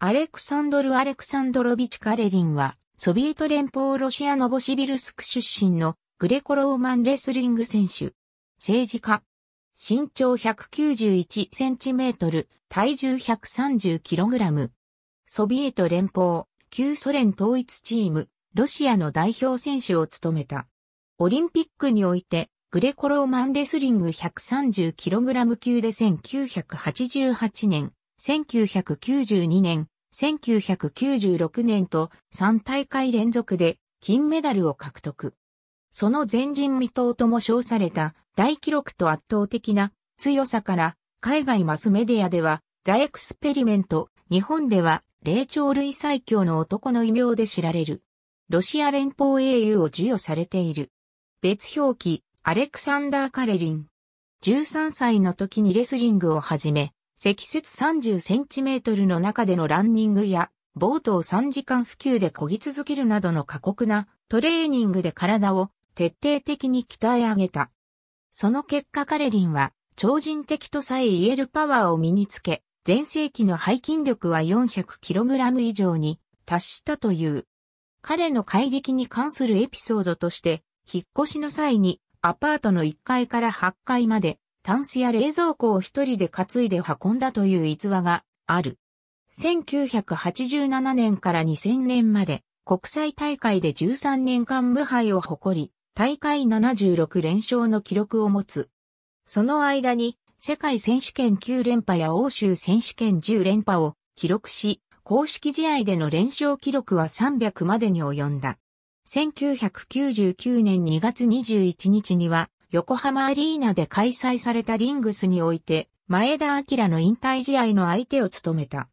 アレクサンドル・アレクサンドロビチ・カレリンは、ソビエト連邦ロシアノボシビルスク出身のグレコローマンレスリング選手。政治家。身長191センチメートル、体重130キログラム。ソビエト連邦、旧ソ連統一チーム、ロシアの代表選手を務めた。オリンピックにおいて、グレコローマンレスリング1 3 0ラム級で1988年、1992年、1996年と3大会連続で金メダルを獲得。その前人未到とも称された大記録と圧倒的な強さから海外マスメディアではザエクスペリメント、日本では霊長類最強の男の異名で知られる。ロシア連邦英雄を授与されている。別表記、アレクサンダー・カレリン。13歳の時にレスリングを始め、積雪30センチメートルの中でのランニングや、ボートを3時間普及で漕ぎ続けるなどの過酷なトレーニングで体を徹底的に鍛え上げた。その結果カレリンは超人的とさえ言えるパワーを身につけ、全盛期の背筋力は 400kg 以上に達したという。彼の怪力に関するエピソードとして、引っ越しの際にアパートの1階から8階までタンスや冷蔵庫を一人で担いで運んだという逸話がある。1987年から2000年まで国際大会で13年間無敗を誇り、大会76連勝の記録を持つ。その間に世界選手権9連覇や欧州選手権10連覇を記録し、公式試合での連勝記録は300までに及んだ。1999年2月21日には横浜アリーナで開催されたリングスにおいて、前田明の引退試合の相手を務めた。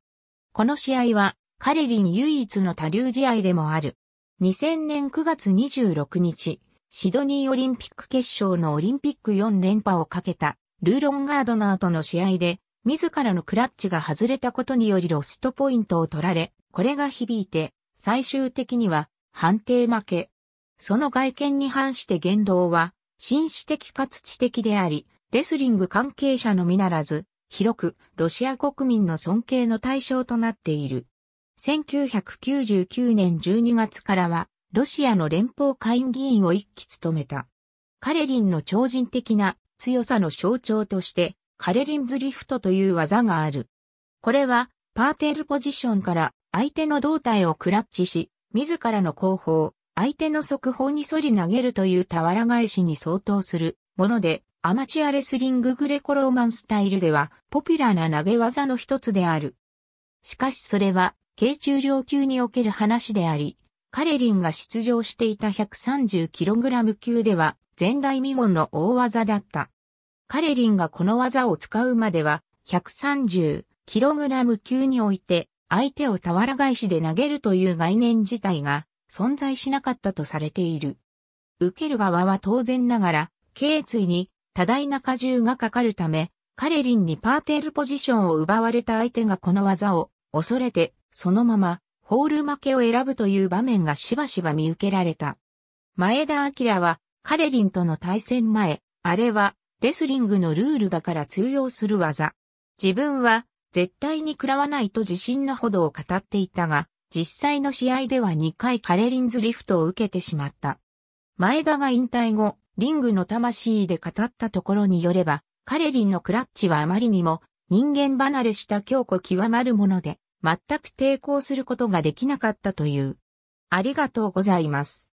この試合は、彼リン唯一の多流試合でもある。2000年9月26日、シドニーオリンピック決勝のオリンピック4連覇をかけた、ルーロンガードナーとの試合で、自らのクラッチが外れたことによりロストポイントを取られ、これが響いて、最終的には判定負け。その外見に反して言動は、紳士的かつ知的であり、レスリング関係者のみならず、広くロシア国民の尊敬の対象となっている。1999年12月からは、ロシアの連邦下院議員を一期務めた。カレリンの超人的な強さの象徴として、カレリンズリフトという技がある。これは、パーテールポジションから相手の胴体をクラッチし、自らの後方、相手の速報に反り投げるという俵返しに相当するもので、アマチュアレスリンググレコローマンスタイルではポピュラーな投げ技の一つである。しかしそれは、軽中量級における話であり、カレリンが出場していた 130kg 級では前代未聞の大技だった。カレリンがこの技を使うまでは 130kg 級において相手を俵返しで投げるという概念自体が存在しなかったとされている。受ける側は当然ながら、頸椎に多大な荷重がかかるため、カレリンにパーテールポジションを奪われた相手がこの技を恐れて、そのままホール負けを選ぶという場面がしばしば見受けられた。前田明はカレリンとの対戦前、あれはレスリングのルールだから通用する技。自分は絶対に食らわないと自信のほどを語っていたが、実際の試合では2回カレリンズリフトを受けてしまった。前田が引退後、リングの魂で語ったところによれば、カレリンのクラッチはあまりにも人間離れした強固極まるもので、全く抵抗することができなかったという。ありがとうございます。